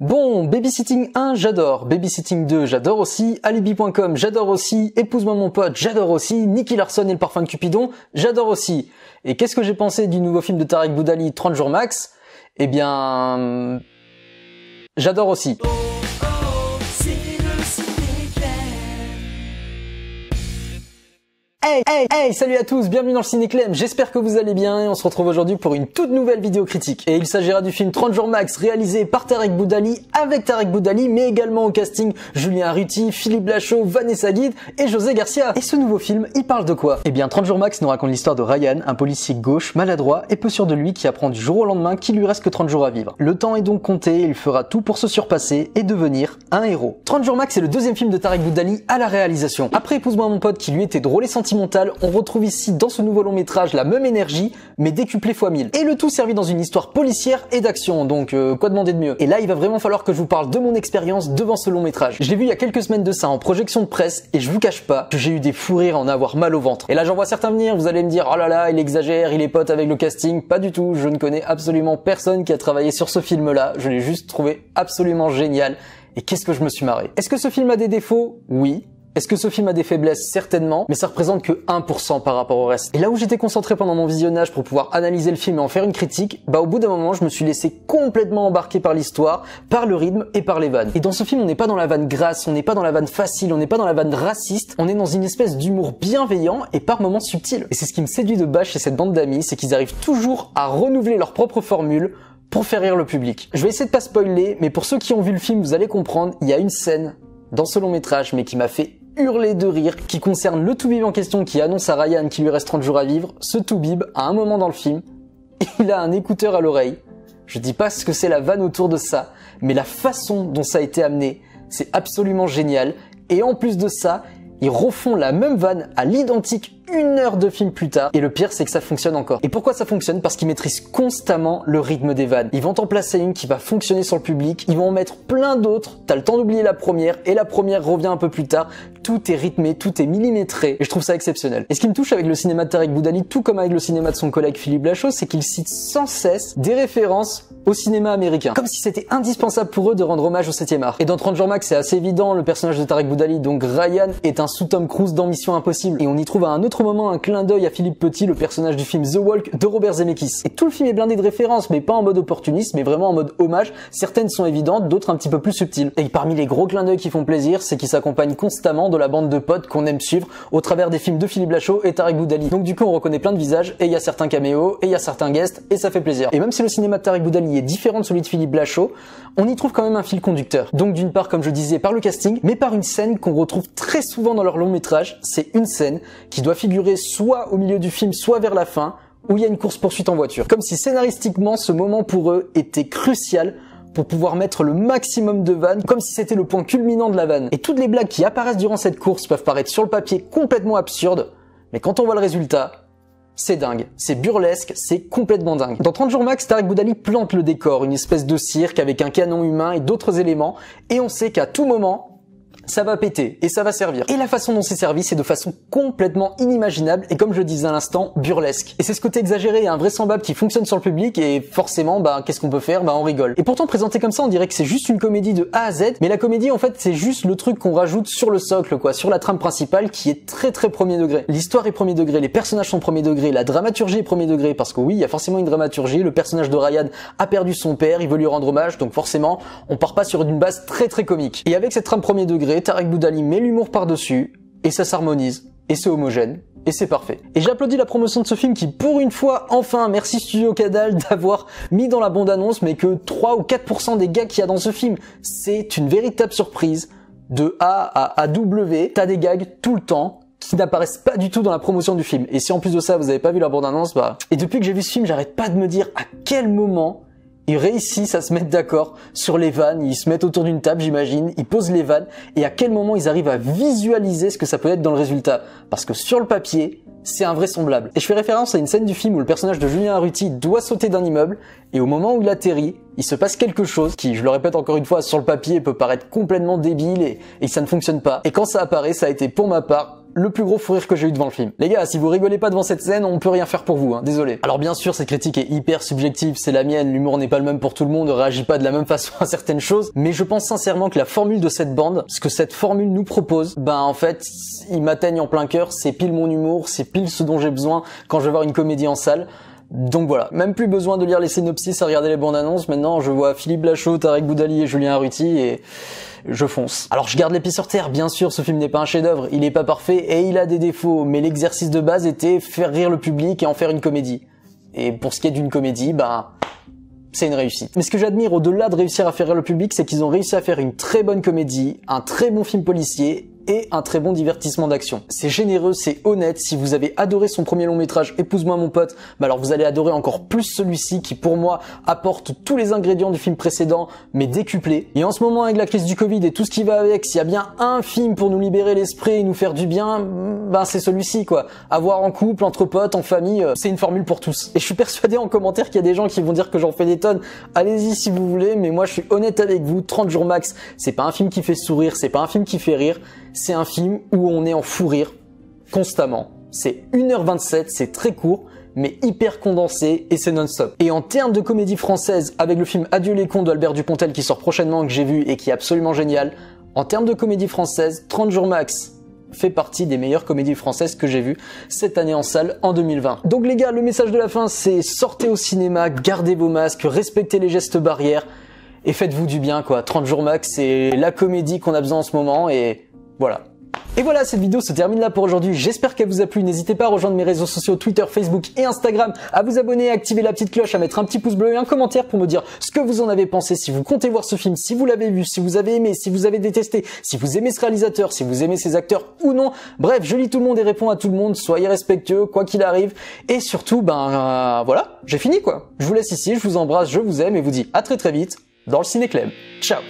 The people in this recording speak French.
Bon, Babysitting 1, j'adore. Babysitting 2, j'adore aussi. Alibi.com, j'adore aussi. Épouse-moi mon pote, j'adore aussi. Nicky Larson et le parfum de Cupidon, j'adore aussi. Et qu'est-ce que j'ai pensé du nouveau film de Tarek Boudali, 30 jours max Eh bien... J'adore aussi. Hey, hey, salut à tous, bienvenue dans le Cinéclem, j'espère que vous allez bien et on se retrouve aujourd'hui pour une toute nouvelle vidéo critique. Et il s'agira du film 30 jours max réalisé par Tarek Boudali, avec Tarek Boudali, mais également au casting Julien Arruti, Philippe Lachaud, Vanessa Guide et José Garcia. Et ce nouveau film, il parle de quoi Eh bien 30 jours max nous raconte l'histoire de Ryan, un policier gauche, maladroit et peu sûr de lui qui apprend du jour au lendemain qu'il lui reste que 30 jours à vivre. Le temps est donc compté, il fera tout pour se surpasser et devenir un héros. 30 jours max est le deuxième film de Tarek Boudali à la réalisation. Après Épouse-moi mon pote qui lui était drôle et sentimental on retrouve ici dans ce nouveau long métrage la même énergie, mais décuplée fois 1000. Et le tout servi dans une histoire policière et d'action, donc euh, quoi demander de mieux Et là, il va vraiment falloir que je vous parle de mon expérience devant ce long métrage. Je l'ai vu il y a quelques semaines de ça en projection de presse, et je vous cache pas que j'ai eu des fous rires à en avoir mal au ventre. Et là, j'en vois certains venir, vous allez me dire, oh là là, il exagère, il est pote avec le casting. Pas du tout, je ne connais absolument personne qui a travaillé sur ce film-là, je l'ai juste trouvé absolument génial. Et qu'est-ce que je me suis marré. Est-ce que ce film a des défauts Oui. Est-ce que ce film a des faiblesses Certainement, mais ça représente que 1% par rapport au reste. Et là où j'étais concentré pendant mon visionnage pour pouvoir analyser le film et en faire une critique, bah au bout d'un moment, je me suis laissé complètement embarquer par l'histoire, par le rythme et par les vannes. Et dans ce film, on n'est pas dans la vanne grasse, on n'est pas dans la vanne facile, on n'est pas dans la vanne raciste, on est dans une espèce d'humour bienveillant et par moments subtil. Et c'est ce qui me séduit de bas chez cette bande d'amis, c'est qu'ils arrivent toujours à renouveler leur propre formule pour faire rire le public. Je vais essayer de pas spoiler, mais pour ceux qui ont vu le film, vous allez comprendre, il y a une scène dans ce long métrage, mais qui m'a fait hurler de rire qui concerne le Toubib en question qui annonce à Ryan qu'il lui reste 30 jours à vivre. Ce Toubib, à un moment dans le film, il a un écouteur à l'oreille. Je dis pas ce que c'est la vanne autour de ça, mais la façon dont ça a été amené, c'est absolument génial. Et en plus de ça, ils refont la même vanne à l'identique une heure de film plus tard. Et le pire, c'est que ça fonctionne encore. Et pourquoi ça fonctionne Parce qu'ils maîtrisent constamment le rythme des vannes. Ils vont en placer une qui va fonctionner sur le public, ils vont en mettre plein d'autres, t'as le temps d'oublier la première, et la première revient un peu plus tard. Tout est rythmé, tout est millimétré, et je trouve ça exceptionnel. Et ce qui me touche avec le cinéma de Tarek Boudali, tout comme avec le cinéma de son collègue Philippe Lachaud, c'est qu'il cite sans cesse des références au cinéma américain. Comme si c'était indispensable pour eux de rendre hommage au 7ème art. Et dans 30 jours max, c'est assez évident, le personnage de Tarek Boudali, donc Ryan, est un sous-Tom Cruise dans Mission Impossible. Et on y trouve un autre moment un clin d'œil à Philippe Petit, le personnage du film The Walk de Robert Zemeckis. Et tout le film est blindé de références, mais pas en mode opportuniste, mais vraiment en mode hommage. Certaines sont évidentes, d'autres un petit peu plus subtiles. Et parmi les gros clins d'œil qui font plaisir, c'est qu'ils s'accompagnent constamment de la bande de potes qu'on aime suivre au travers des films de Philippe Lachaud et Tarik Boudali. Donc du coup, on reconnaît plein de visages, et il y a certains caméos, et il y a certains guests, et ça fait plaisir. Et même si le cinéma de Tarek Boudali est différent de celui de Philippe Lachaud, on y trouve quand même un fil conducteur. Donc d'une part, comme je disais, par le casting, mais par une scène qu'on retrouve très souvent dans leur long métrage, c'est une scène qui doit soit au milieu du film, soit vers la fin, où il y a une course-poursuite en voiture. Comme si scénaristiquement, ce moment pour eux était crucial pour pouvoir mettre le maximum de vannes, comme si c'était le point culminant de la vanne. Et toutes les blagues qui apparaissent durant cette course peuvent paraître sur le papier complètement absurdes, mais quand on voit le résultat, c'est dingue, c'est burlesque, c'est complètement dingue. Dans 30 jours max, Tarek Boudali plante le décor, une espèce de cirque avec un canon humain et d'autres éléments, et on sait qu'à tout moment, ça va péter et ça va servir. Et la façon dont c'est servi, c'est de façon complètement inimaginable et comme je le disais à l'instant, burlesque. Et c'est ce côté exagéré et invraisemblable qui fonctionne sur le public et forcément, bah, qu'est-ce qu'on peut faire Bah, on rigole. Et pourtant, présenté comme ça, on dirait que c'est juste une comédie de A à Z, mais la comédie, en fait, c'est juste le truc qu'on rajoute sur le socle, quoi, sur la trame principale qui est très très premier degré. L'histoire est premier degré, les personnages sont premier degré, la dramaturgie est premier degré parce que oui, il y a forcément une dramaturgie, le personnage de Ryan a perdu son père, il veut lui rendre hommage, donc forcément, on part pas sur une base très très comique. Et avec cette trame premier degré, et Tarek Boudali met l'humour par-dessus, et ça s'harmonise, et c'est homogène, et c'est parfait. Et j'applaudis la promotion de ce film qui, pour une fois, enfin, merci Studio Cadal d'avoir mis dans la bande-annonce, mais que 3 ou 4% des gags qu'il y a dans ce film, c'est une véritable surprise. De A à AW, t'as des gags tout le temps, qui n'apparaissent pas du tout dans la promotion du film. Et si en plus de ça, vous n'avez pas vu la bande-annonce, bah... Et depuis que j'ai vu ce film, j'arrête pas de me dire à quel moment ils réussissent à se mettre d'accord sur les vannes, ils se mettent autour d'une table, j'imagine, ils posent les vannes, et à quel moment ils arrivent à visualiser ce que ça peut être dans le résultat. Parce que sur le papier, c'est invraisemblable. Et je fais référence à une scène du film où le personnage de Julien Arruti doit sauter d'un immeuble, et au moment où il atterrit, il se passe quelque chose qui, je le répète encore une fois, sur le papier peut paraître complètement débile et, et ça ne fonctionne pas. Et quand ça apparaît, ça a été pour ma part le plus gros fou rire que j'ai eu devant le film. Les gars, si vous rigolez pas devant cette scène, on peut rien faire pour vous, hein, désolé. Alors bien sûr, cette critique est hyper subjective, c'est la mienne, l'humour n'est pas le même pour tout le monde, réagit pas de la même façon à certaines choses, mais je pense sincèrement que la formule de cette bande, ce que cette formule nous propose, bah en fait, il m'atteigne en plein cœur, c'est pile mon humour, c'est pile ce dont j'ai besoin quand je vais voir une comédie en salle. Donc voilà, même plus besoin de lire les synopsis à regarder les bandes annonces. Maintenant, je vois Philippe Lachaud, Tarek Boudali et Julien Arruti et je fonce. Alors je garde les sur terre, bien sûr, ce film n'est pas un chef-d'œuvre, il n'est pas parfait et il a des défauts, mais l'exercice de base était faire rire le public et en faire une comédie. Et pour ce qui est d'une comédie, bah c'est une réussite. Mais ce que j'admire au-delà de réussir à faire rire le public, c'est qu'ils ont réussi à faire une très bonne comédie, un très bon film policier et un très bon divertissement d'action. C'est généreux, c'est honnête. Si vous avez adoré son premier long métrage Épouse-moi mon pote, bah alors vous allez adorer encore plus celui-ci qui pour moi apporte tous les ingrédients du film précédent mais décuplé. Et en ce moment avec la crise du Covid et tout ce qui va avec, s'il y a bien un film pour nous libérer l'esprit et nous faire du bien, bah c'est celui-ci quoi. Avoir en couple, entre potes, en famille, euh, c'est une formule pour tous. Et je suis persuadé en commentaire qu'il y a des gens qui vont dire que j'en fais des tonnes. Allez-y si vous voulez, mais moi je suis honnête avec vous, 30 jours max, c'est pas un film qui fait sourire, c'est pas un film qui fait rire, c'est un film où on est en fou rire constamment. C'est 1h27, c'est très court, mais hyper condensé et c'est non-stop. Et en termes de comédie française, avec le film Adieu les cons d'Albert Dupontel qui sort prochainement, que j'ai vu et qui est absolument génial, en termes de comédie française, 30 jours max fait partie des meilleures comédies françaises que j'ai vues cette année en salle en 2020. Donc les gars, le message de la fin, c'est sortez au cinéma, gardez vos masques, respectez les gestes barrières et faites-vous du bien quoi. 30 jours max, c'est la comédie qu'on a besoin en ce moment et voilà. Et voilà, cette vidéo se termine là pour aujourd'hui. J'espère qu'elle vous a plu. N'hésitez pas à rejoindre mes réseaux sociaux Twitter, Facebook et Instagram, à vous abonner, à activer la petite cloche, à mettre un petit pouce bleu et un commentaire pour me dire ce que vous en avez pensé, si vous comptez voir ce film, si vous l'avez vu, si vous avez aimé, si vous avez détesté, si vous aimez ce réalisateur, si vous aimez ses acteurs ou non. Bref, je lis tout le monde et réponds à tout le monde. Soyez respectueux, quoi qu'il arrive. Et surtout, ben euh, voilà, j'ai fini quoi. Je vous laisse ici, je vous embrasse, je vous aime et vous dis à très très vite dans le Ciné Club. Ciao